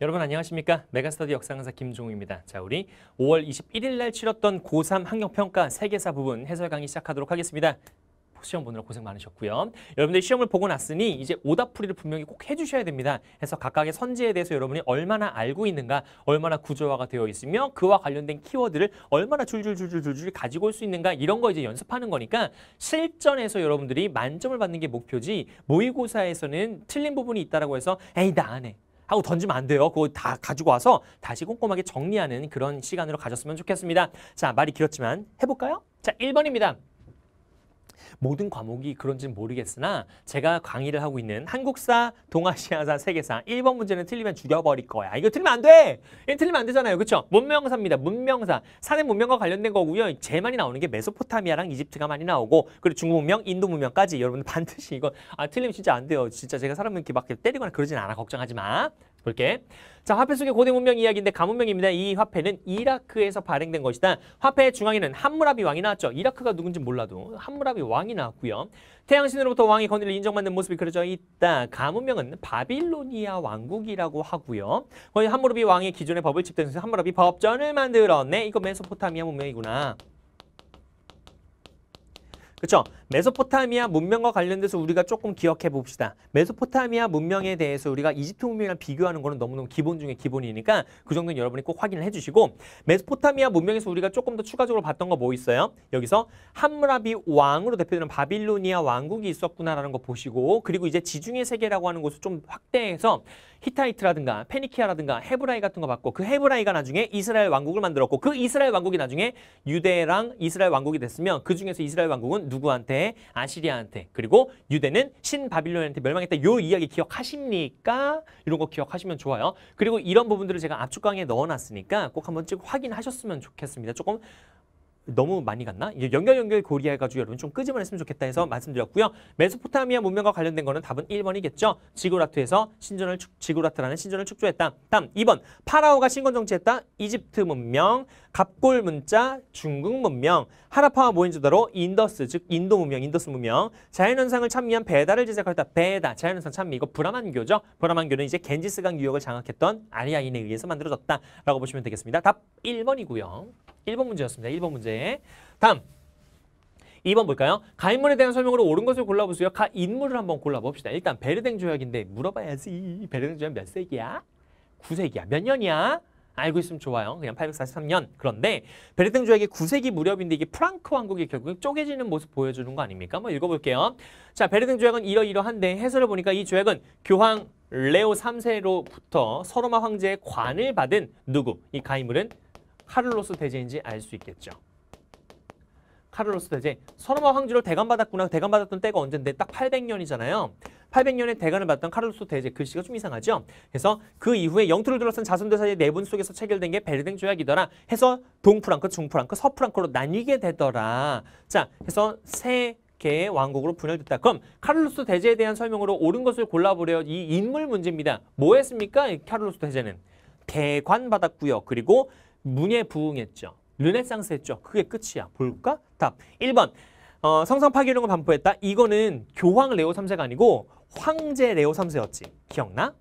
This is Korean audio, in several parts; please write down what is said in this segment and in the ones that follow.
여러분 안녕하십니까? 메가스터디 역사 강사 김종우입니다. 자, 우리 5월 21일 날 치렀던 고3 학력평가 세계사 부분 해설 강의 시작하도록 하겠습니다. 시험 보느라 고생 많으셨고요. 여러분들 시험을 보고 났으니 이제 오답풀이를 분명히 꼭 해주셔야 됩니다. 해서 각각의 선지에 대해서 여러분이 얼마나 알고 있는가, 얼마나 구조화가 되어 있으며 그와 관련된 키워드를 얼마나 줄줄줄줄줄줄 가지고 올 수 있는가 이런 거 이제 연습하는 거니까 실전에서 여러분들이 만점을 받는 게 목표지 모의고사에서는 틀린 부분이 있다라고 해서 에이 나 안 해. 하고 던지면 안 돼요. 그거 다 가지고 와서 다시 꼼꼼하게 정리하는 그런 시간으로 가졌으면 좋겠습니다. 자, 말이 길었지만 해볼까요? 자, 1번입니다. 모든 과목이 그런지는 모르겠으나 제가 강의를 하고 있는 한국사, 동아시아사, 세계사 1번 문제는 틀리면 죽여버릴 거야. 이거 틀리면 안 돼! 이거 틀리면 안 되잖아요. 그렇죠? 문명사입니다. 문명사. 사대 문명과 관련된 거고요. 제일 많이 나오는 게 메소포타미아랑 이집트가 많이 나오고 그리고 중국 문명, 인도 문명까지 여러분 반드시 이거 아 틀리면 진짜 안 돼요. 진짜 제가 사람 이렇게 막 때리거나 그러진 않아. 걱정하지 마. 볼게. 자, 화폐 속의 고대 문명 이야기인데 가문명입니다. 이 화폐는 이라크에서 발행된 것이다. 화폐의 중앙에는 함무라비 왕이 나왔죠. 이라크가 누군지 몰라도 함무라비 왕이 나왔고요. 태양신으로부터 왕의 권위를 인정받는 모습이 그려져 있다. 가문명은 바빌로니아 왕국이라고 하고요. 거의 함무라비 왕의 기존의 법을 집대해서 함무라비 법전을 만들었네. 이거 메소포타미아 문명이구나. 그렇죠? 메소포타미아 문명과 관련돼서 우리가 조금 기억해 봅시다. 메소포타미아 문명에 대해서 우리가 이집트 문명이랑 비교하는 거는 너무너무 기본 중에 기본이니까 그 정도는 여러분이 꼭 확인을 해주시고 메소포타미아 문명에서 우리가 조금 더 추가적으로 봤던 거 뭐 있어요? 여기서 함무라비 왕으로 대표되는 바빌로니아 왕국이 있었구나라는 거 보시고 그리고 이제 지중해 세계라고 하는 곳을 좀 확대해서 히타이트라든가 페니키아라든가 헤브라이 같은 거 받고 그 헤브라이가 나중에 이스라엘 왕국을 만들었고 그 이스라엘 왕국이 나중에 유대랑 이스라엘 왕국이 됐으면 그 중에서 이스라엘 왕국은 누구한테? 아시리아한테. 그리고 유대는 신바빌론한테 멸망했다. 요 이야기 기억하십니까? 이런 거 기억하시면 좋아요. 그리고 이런 부분들을 제가 압축 강에 넣어놨으니까 꼭 한번 쭉 확인하셨으면 좋겠습니다. 조금 너무 많이 갔나? 이게 연결 연결 고리해가지고 여러분 좀 끄집어냈으면 좋겠다 해서 말씀드렸고요. 메소포타미아 문명과 관련된 거는 답은 1번이겠죠. 지구라트에서 신전을 지구라트라는 신전을 축조했다. 다음 2번 파라오가 신권 정치했다. 이집트 문명, 갑골 문자, 중국 문명, 하라파와 모인조다로 인더스 즉 인도 문명, 인더스 문명, 자연현상을 참미한 배다를 제작했다. 배다 자연현상 참미 이거 브라만교죠. 브라만교는 이제 겐지스강 유역을 장악했던 아리아인에 의해서 만들어졌다라고 보시면 되겠습니다. 답 1번이고요. 1번 문제였습니다. 1번 문제. 다음. 2번 볼까요? 가인물에 대한 설명으로 옳은 것을 골라보세요. 가 인물을 한번 골라봅시다. 일단 베르댕 조약인데 물어봐야지. 베르댕 조약 몇 세기야? 9세기야. 몇 년이야? 알고 있으면 좋아요. 그냥 843년. 그런데 베르댕 조약이 9세기 무렵인데 이게 프랑크 왕국이 결국 쪼개지는 모습 보여주는 거 아닙니까? 한 읽어볼게요. 자, 베르댕 조약은 이러이러한데 해설을 보니까 이 조약은 교황 레오 3세로부터 서로마 황제의 관을 받은 누구? 이 가인물은 카를로스 대제인지 알 수 있겠죠. 카를로스 대제 서로마 황제를 대감받았구나. 대감받았던 때가 언젠데 딱 800년이잖아요. 800년에 대관을 받던 카를로스 대제 글씨가 좀 이상하죠. 그래서 그 이후에 영토를 둘러싼 자손들사이의 내분 네 속에서 체결된 게 베르댕 조약이더라 해서 동프랑크, 중프랑크, 서프랑크로 나뉘게 되더라. 자, 그서세 개의 왕국으로 분열됐다. 그럼 카를로스 대제에 대한 설명으로 옳은 것을 골라보려 이 인물 문제입니다. 뭐 했습니까? 카를로스 대제는 대관 받았고요. 그리고 문예 부흥했죠. 르네상스 했죠. 그게 끝이야. 볼까? 답. 1번. 어, 성상 파괴령을 반포했다. 이거는 교황 레오 3세가 아니고 황제 레오 3세였지. 기억나?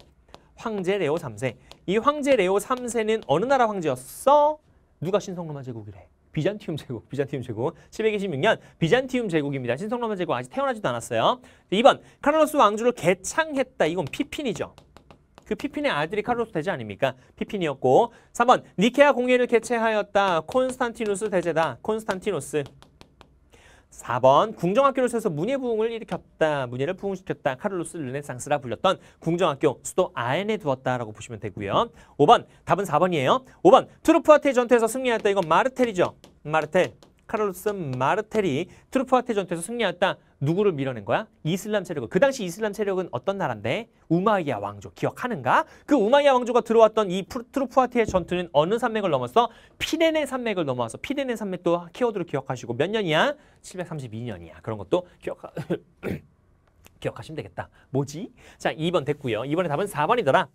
황제 레오 3세. 이 황제 레오 3세는 어느 나라 황제였어? 누가 신성로마 제국이래? 비잔티움 제국, 비잔티움 제국. 726년 비잔티움 제국입니다. 신성로마 제국 아직 태어나지도 않았어요. 2번, 카를로스 왕조를 개창했다. 이건 피핀이죠. 그 피핀의 아들이 카르로스 대제 아닙니까? 피핀이었고 3번 니케아 공회를 개최하였다. 콘스탄티누스 대제다. 콘스탄티누스 4번 궁정학교로서서 문예부흥을 일으켰다. 문예를 부흥시켰다. 카를로스 르네상스라 불렸던 궁정학교 수도 아엔에 두었다라고 보시면 되고요. 5번 답은 4번이에요. 5번 트루프아테 전투에서 승리했다. 이건 마르텔이죠. 마르텔. 카를로스 마르텔이 트루프아테 전투에서 승리했다. 누구를 밀어낸 거야? 이슬람 세력을. 그 당시 이슬람 세력은 어떤 나라인데? 우마이야 왕조. 기억하는가? 그 우마이야 왕조가 들어왔던 이 트루프아티의 전투는 어느 산맥을 넘어서? 피레네 산맥을 넘어와서 피레네 산맥도 키워드로 기억하시고 몇 년이야? 732년이야. 그런 것도 기억하... 기억하시면 되겠다. 뭐지? 자, 2번 됐고요. 이번에 답은 4번이더라.